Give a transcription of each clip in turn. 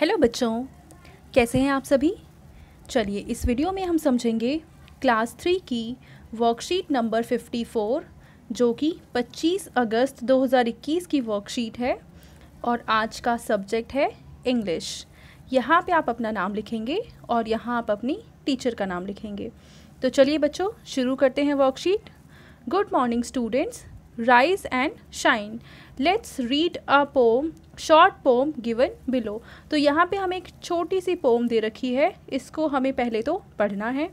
Hello बच्चों कैसे हैं आप सभी चलिए इस वीडियो में हम समझेंगे क्लास थ्री की वर्कशीट नंबर फिफ्टी फ़ोर जो कि 25 अगस्त 2021 की वर्कशीट है और आज का सब्जेक्ट है इंग्लिश यहाँ पे आप अपना नाम लिखेंगे और यहाँ आप अपनी टीचर का नाम लिखेंगे तो चलिए बच्चों शुरू करते हैं worksheet good morning students rise and shine. Let's read a poem, short poem given below. तो यहाँ पे हमें एक छोटी सी poem दे रखी है इसको हमें पहले तो पढ़ना है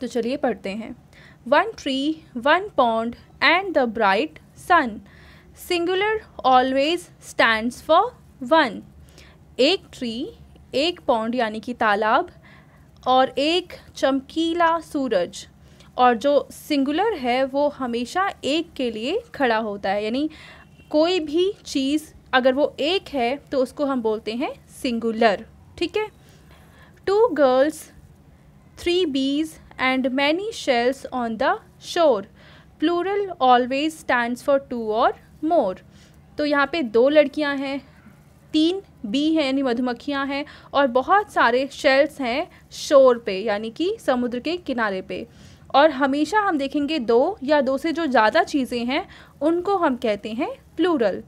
तो चलिए पढ़ते हैं one tree one pond and the bright sun singular always stands for one एक ट्री एक पॉन्ड यानी कि तालाब और एक चमकीला सूरज और जो सिंगुलर है वो हमेशा एक के लिए खड़ा होता है यानी कोई भी चीज़ अगर वो एक है तो उसको हम बोलते हैं सिंगुलर ठीक है two girls three bees and many shells on the shore plural always stand for two और मोर तो यहाँ पे दो लड़कियाँ हैं तीन बी हैं यानी मधुमक्खियाँ हैं और बहुत सारे शेल्स हैं शोर पे यानी कि समुद्र के किनारे पे और हमेशा हम देखेंगे दो या दो से जो ज़्यादा चीज़ें हैं उनको हम कहते हैं प्लूरल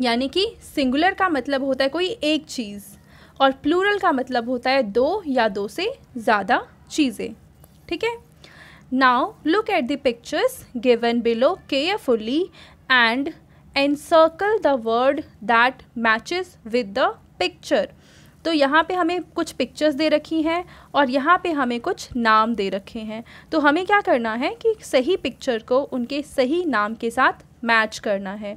यानी कि सिंगुलर का मतलब होता है कोई एक चीज़ और प्लूरल का मतलब होता है दो या दो से ज़्यादा चीज़ें ठीक है now look at the pictures given below carefully and encircle the word that matches with the picture तो यहाँ पे हमें कुछ पिक्चर्स दे रखी हैं और यहाँ पे हमें कुछ नाम दे रखे हैं तो हमें क्या करना है कि सही पिक्चर को उनके सही नाम के साथ मैच करना है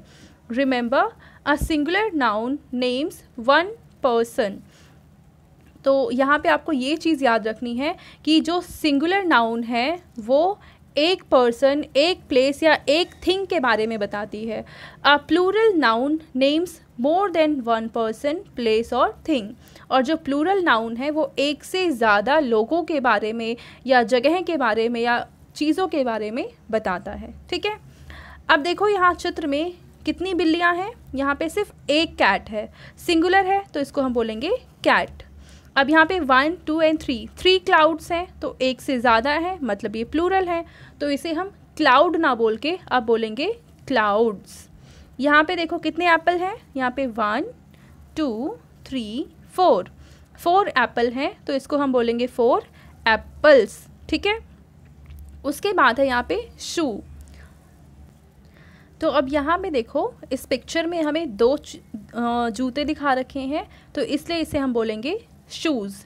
remember a singular noun names one person तो यहाँ पे आपको ये चीज़ याद रखनी है कि जो सिंगुलर नाउन है वो एक पर्सन एक प्लेस या एक थिंग के बारे में बताती है a plural noun names more than one person place और थिंग और जो प्लूरल नाउन है वो एक से ज़्यादा लोगों के बारे में या जगह के बारे में या चीज़ों के बारे में बताता है ठीक है अब देखो यहाँ चित्र में कितनी बिल्लियाँ हैं यहाँ पे सिर्फ एक कैट है सिंगुलर है तो इसको हम बोलेंगे कैट अब यहाँ पे one two and three three clouds हैं तो एक से ज़्यादा है मतलब ये प्लूरल है तो इसे हम क्लाउड ना बोल के अब बोलेंगे क्लाउड्स यहाँ पे देखो कितने एप्पल हैं यहाँ पे one two three four four apple हैं तो इसको हम बोलेंगे फोर एप्पल्स ठीक है उसके बाद है यहाँ पे शू तो अब यहाँ पे देखो इस पिक्चर में हमें दो जूते दिखा रखे हैं तो इसलिए इसे हम बोलेंगे शूज़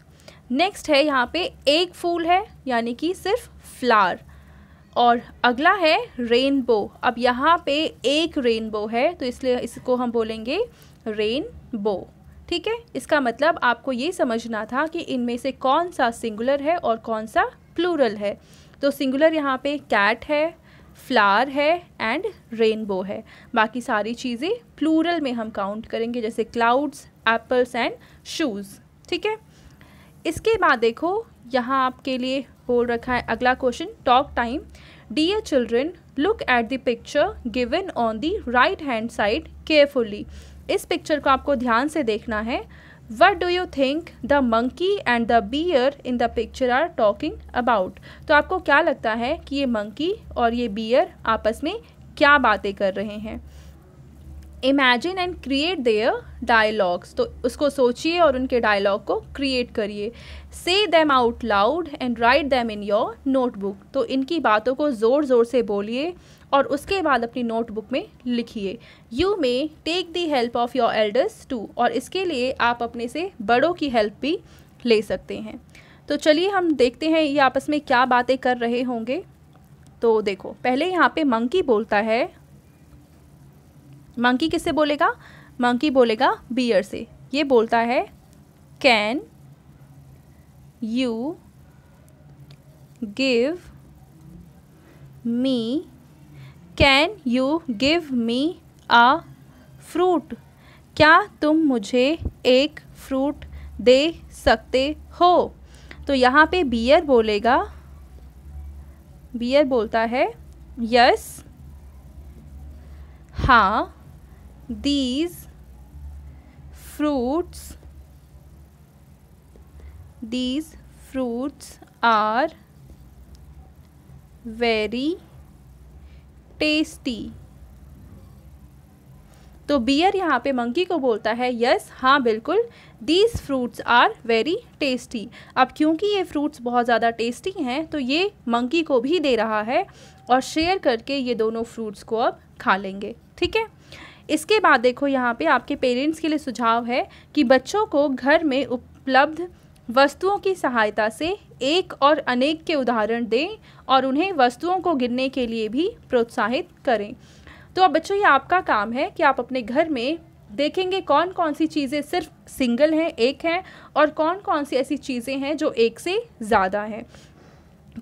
नेक्स्ट है यहाँ पे एक फूल है यानी कि सिर्फ फ्लावर और अगला है रेनबो अब यहाँ पे एक रेनबो है तो इसलिए इसको हम बोलेंगे रेनबो ठीक है इसका मतलब आपको ये समझना था कि इनमें से कौन सा सिंगुलर है और कौन सा प्लूरल है तो सिंगुलर यहाँ पे कैट है फ्लावर है एंड रेनबो है बाकी सारी चीज़ें प्लूरल में हम काउंट करेंगे जैसे क्लाउड्स एप्पल्स एंड शूज़ ठीक है इसके बाद देखो यहाँ आपके लिए बोल रखा है अगला question talk time dear children look at the picture given on the right hand side carefully इस पिक्चर को आपको ध्यान से देखना है what do you think the monkey and the bear in the picture are talking about तो आपको क्या लगता है कि ये मंकी और ये बियर आपस में क्या बातें कर रहे हैं imagine and create their dialogues तो उसको सोचिए और उनके डायलॉग को क्रिएट करिए say them out loud and write them in your notebook तो इनकी बातों को ज़ोर ज़ोर से बोलिए और उसके बाद अपनी नोटबुक में लिखिए you may take the help of your elders too और इसके लिए आप अपने से बड़ों की हेल्प भी ले सकते हैं तो चलिए हम देखते हैं ये आपस में क्या बातें कर रहे होंगे तो देखो पहले यहाँ पे मंकी बोलता है मंकी किससे बोलेगा मंकी बोलेगा बियर से ये बोलता है can you give me can you give me a fruit क्या तुम मुझे एक फ्रूट दे सकते हो तो यहाँ पे बियर बोलेगा बियर बोलता है यस हाँ these fruits these fruits are very tasty तो बियर यहाँ पे मंकी को बोलता है यस हाँ बिल्कुल these fruits are very tasty अब क्योंकि ये फ्रूट्स बहुत ज़्यादा टेस्टी हैं तो ये मंकी को भी दे रहा है और शेयर करके ये दोनों फ्रूट्स को अब खा लेंगे ठीक है इसके बाद देखो यहाँ पे आपके पेरेंट्स के लिए सुझाव है कि बच्चों को घर में उपलब्ध वस्तुओं की सहायता से एक और अनेक के उदाहरण दें और उन्हें वस्तुओं को गिनने के लिए भी प्रोत्साहित करें तो अब बच्चों ये आपका काम है कि आप अपने घर में देखेंगे कौन कौन सी चीज़ें सिर्फ सिंगल हैं एक हैं और कौन कौन सी ऐसी चीज़ें हैं जो एक से ज़्यादा हैं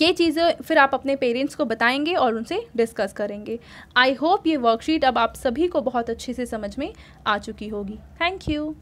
ये चीज़ें फिर आप अपने पेरेंट्स को बताएंगे और उनसे डिस्कस करेंगे आई होप ये वर्कशीट अब आप सभी को बहुत अच्छे से समझ में आ चुकी होगी थैंक यू